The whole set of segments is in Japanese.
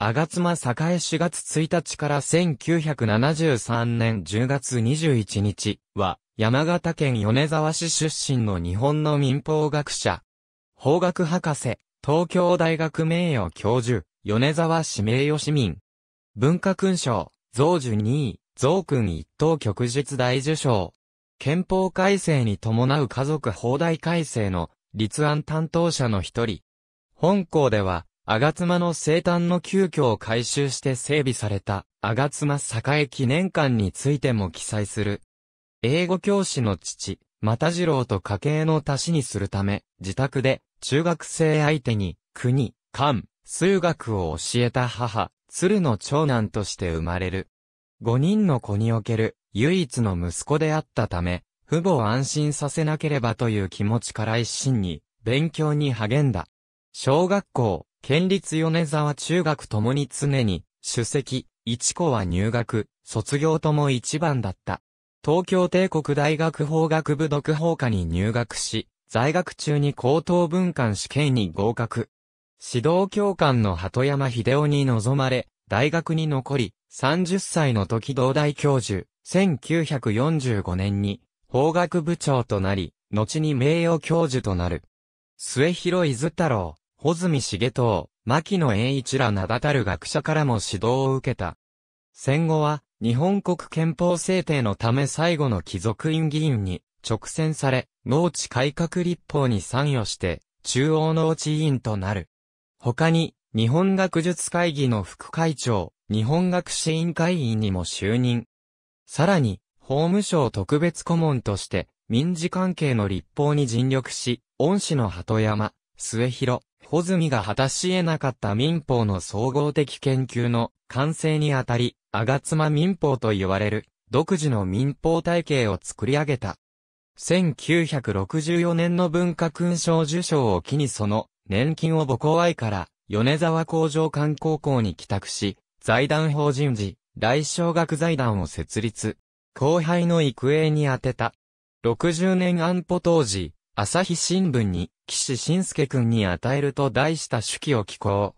あがつま栄4月1日から1973年10月21日は、山形県米沢市出身の日本の民法学者、法学博士、東京大学名誉教授、米沢市名誉市民、文化勲章、増樹2位、増君一等旭日大受賞、憲法改正に伴う家族法題改正の立案担当者の一人、本校では、アガツマの生誕の急遽を改修して整備された、アガツマ栄記念館についても記載する。英語教師の父、又次郎と家計の足しにするため、自宅で、中学生相手に、国、漢、数学を教えた母、鶴の長男として生まれる。五人の子における、唯一の息子であったため、父母を安心させなければという気持ちから一心に、勉強に励んだ。小学校、県立米沢中学ともに常に、主席、一子は入学、卒業とも一番だった。東京帝国大学法学部独法科に入学し、在学中に高等文官試験に合格。指導教官の鳩山秀夫に望まれ、大学に残り、30歳の時同大教授、1945年に、法学部長となり、後に名誉教授となる。末広伊豆太郎、穂積重藤、牧野栄一ら名だたる学者からも指導を受けた。戦後は、日本国憲法制定のため最後の貴族院議員に直選され、農地改革立法に参与して、中央農地委員となる。他に、日本学術会議の副会長、日本学士委員会員にも就任。さらに、法務省特別顧問として、民事関係の立法に尽力し、恩師の鳩山、末広、穂積が果たし得なかった民法の総合的研究の完成にあたり、あがつま民法と言われる、独自の民法体系を作り上げた。1964年の文化勲章受賞を機にその年金を母校愛から米沢工場館高校に帰宅し、財団法人時、大小学財団を設立。後輩の育英に当てた。60年安保当時、朝日新聞に、岸信介君に与えると題した手記を寄稿。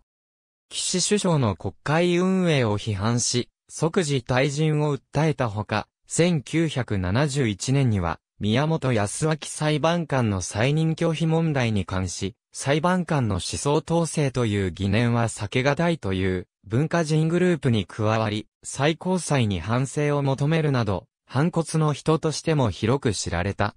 岸首相の国会運営を批判し、即時退陣を訴えたほか、1971年には、宮本康明裁判官の再任拒否問題に関し、裁判官の思想統制という疑念は避けがたいという文化人グループに加わり、最高裁に反省を求めるなど、反骨の人としても広く知られた。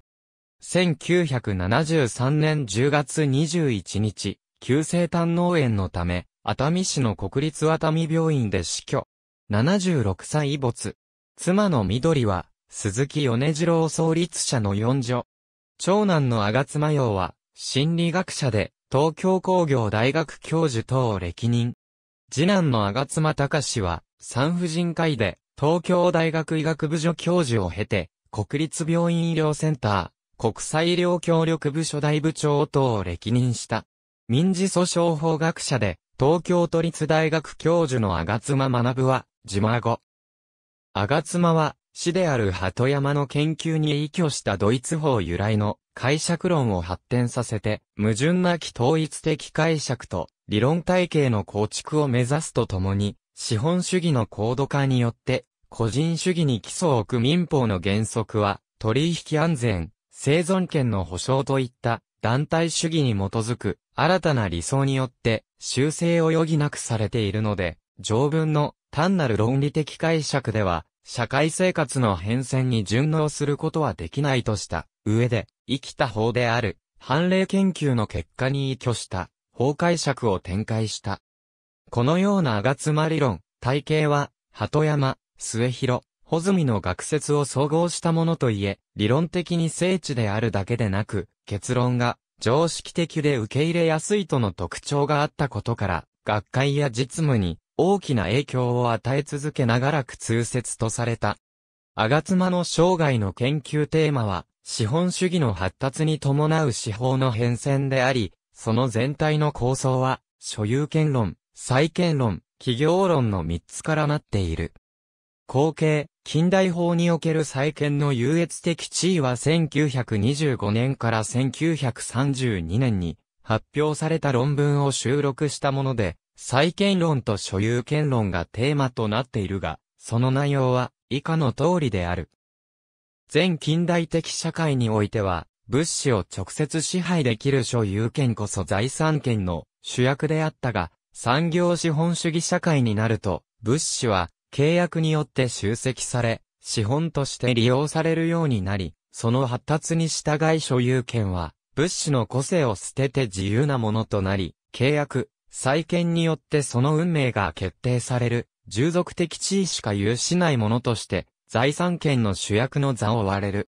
1973年10月21日、急性胆脳炎のため、熱海市の国立熱海病院で死去。76歳没。妻の緑は、鈴木米次郎創立者の四女。長男の吾妻洋は、心理学者で、東京工業大学教授等を歴任。次男の吾妻隆は、産婦人科医で、東京大学医学部助教授を経て、国立病院医療センター、国際医療協力部初代部長等を歴任した。民事訴訟法学者で、東京都立大学教授の賀妻学は、自孫。賀妻は、市である鳩山の研究に依拠したドイツ法由来の解釈論を発展させて、矛盾なき統一的解釈と理論体系の構築を目指すとともに、資本主義の高度化によって、個人主義に基礎を置く民法の原則は、取引安全、生存権の保障といった団体主義に基づく新たな理想によって修正を余儀なくされているので、条文の単なる論理的解釈では、社会生活の変遷に順応することはできないとした上で、生きた法である、判例研究の結果に依拠した法解釈を展開した。このようなあがつま理論、体系は、鳩山、末広、穂積の学説を総合したものといえ、理論的に聖地であるだけでなく、結論が常識的で受け入れやすいとの特徴があったことから、学会や実務に大きな影響を与え続けながらく通説とされた。アガツマの生涯の研究テーマは、資本主義の発達に伴う司法の変遷であり、その全体の構想は、所有権論、債権論、企業論の3つからなっている。後継、近代法における債権の優越的地位は1925年から1932年に発表された論文を収録したもので、債権論と所有権論がテーマとなっているが、その内容は以下の通りである。全近代的社会においては、物資を直接支配できる所有権こそ財産権の主役であったが、産業資本主義社会になると、物資は契約によって集積され、資本として利用されるようになり、その発達に従い所有権は、物資の個性を捨てて自由なものとなり、契約、再建によってその運命が決定される、従属的地位しか有しないものとして、財産権の主役の座を割れる。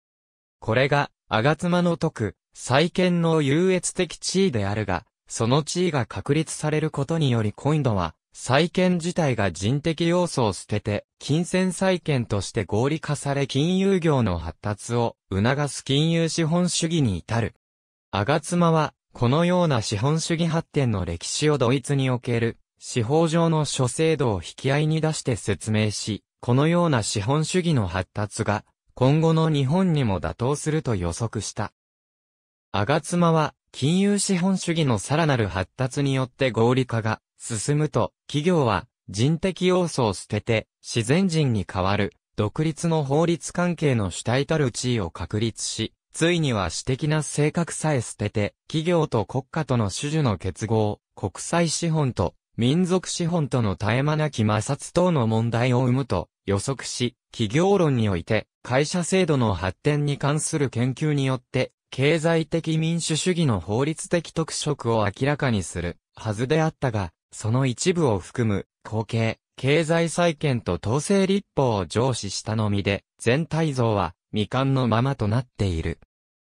これが、あがつまの徳、く、再建の優越的地位であるが、その地位が確立されることにより今度は、債券自体が人的要素を捨てて、金銭債券として合理化され金融業の発達を促す金融資本主義に至る。アガツマは、このような資本主義発展の歴史をドイツにおける、司法上の諸制度を引き合いに出して説明し、このような資本主義の発達が、今後の日本にも妥当すると予測した。アガツマは、金融資本主義のさらなる発達によって合理化が進むと、企業は人的要素を捨てて自然人に代わる独立の法律関係の主体たる地位を確立し、ついには私的な性格さえ捨てて、企業と国家との種々の結合、国際資本と民族資本との絶え間なき摩擦等の問題を生むと予測し、企業論において会社制度の発展に関する研究によって、経済的民主主義の法律的特色を明らかにするはずであったが、その一部を含む、後継、経済再建と統制立法を上司したのみで、全体像は未完のままとなっている。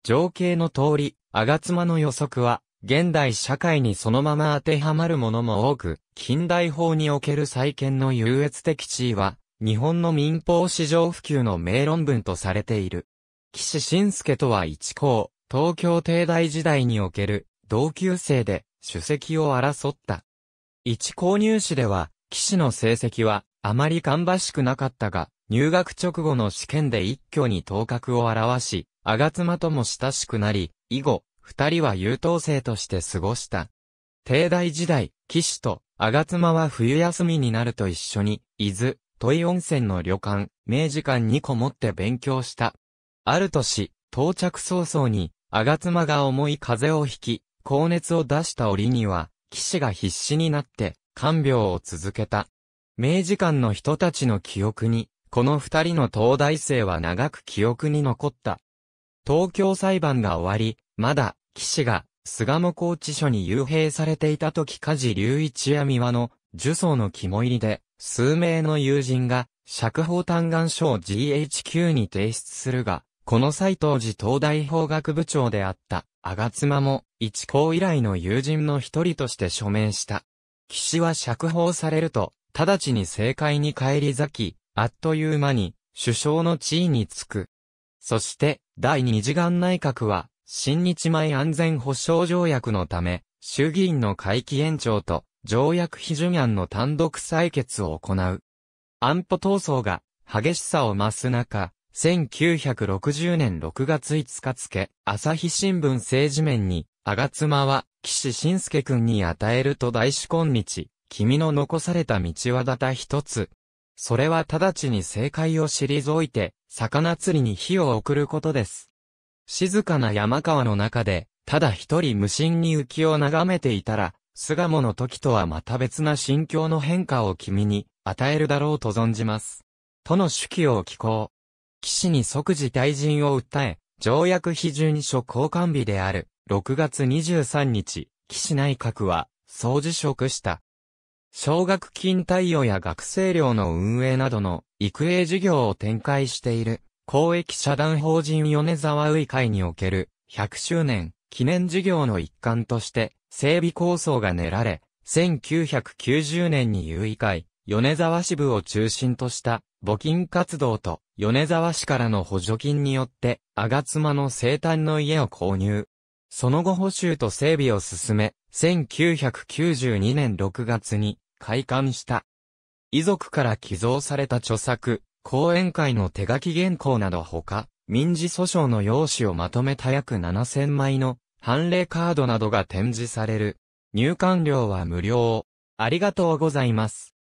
情景の通り、吾妻の予測は、現代社会にそのまま当てはまるものも多く、近代法における再建の優越的地位は、日本の民法市場普及の名論文とされている。岸信介とは一校、東京帝大時代における、同級生で、主席を争った。一購入士では、騎士の成績は、あまり芳しくなかったが、入学直後の試験で一挙に頭角を表し、あが妻とも親しくなり、以後、二人は優等生として過ごした。帝大時代、騎士と、あが妻は冬休みになると一緒に、伊豆、土井温泉の旅館、明治館にこもって勉強した。ある年、到着早々に、あが妻が重い風邪をひき、高熱を出した折には、騎士が必死になって看病を続けた。明治間の人たちの記憶に、この二人の東大生は長く記憶に残った。東京裁判が終わり、まだ、騎士が、菅野高知署に幽閉されていた時事隆一や三輪の、呪詛の肝入りで、数名の友人が、釈放嘆願書を GHQ に提出するが、この際当時東大法学部長であった、つ妻も、一校以来の友人の一人として署名した。岸は釈放されると、直ちに政界に返り咲き、あっという間に、首相の地位につく。そして、第二次元内閣は、新日米安全保障条約のため、衆議院の会期延長と、条約批准案の単独採決を行う。安保闘争が激しさを増す中、1960年6月5日付、朝日新聞政治面に、あがつまは、岸信介君に与えると大志今日、君の残された道はだた一つ。それは直ちに正解を退いて、魚釣りに火を送ることです。静かな山川の中で、ただ一人無心に浮きを眺めていたら、巣鴨の時とはまた別な心境の変化を君に与えるだろうと存じます。との手記を聞こう。岸に即時退陣を訴え、条約批准書交換日である6月23日、岸内閣は総辞職した。奨学金貸与や学生寮の運営などの育英事業を展開している公益社団法人米沢宇井会における100周年記念事業の一環として整備構想が練られ、1990年に有意会、米沢支部を中心とした募金活動と米沢市からの補助金によって、あつ妻の生誕の家を購入。その後補修と整備を進め、1992年6月に開館した。遺族から寄贈された著作、講演会の手書き原稿などほか、民事訴訟の用紙をまとめた約7000枚の判例カードなどが展示される。入館料は無料。ありがとうございます。